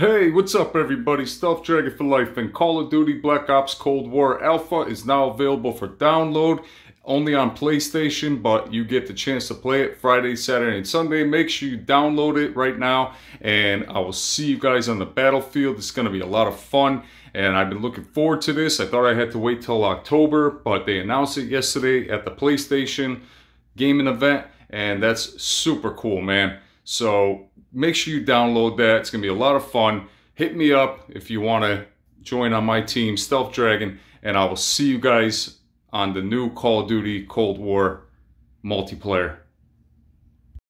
Hey, what's up everybody? Stealth Dragon for Life and Call of Duty Black Ops Cold War Alpha is now available for download only on PlayStation, but you get the chance to play it Friday, Saturday, and Sunday. Make sure you download it right now, and I will see you guys on the battlefield. It's going to be a lot of fun, and I've been looking forward to this. I thought I had to wait till October, but they announced it yesterday at the PlayStation gaming event, and that's super cool, man. So make sure you download that. It's going to be a lot of fun. Hit me up if you want to join on my team, Stealth Dragon, and I will see you guys on the new Call of Duty Cold War multiplayer.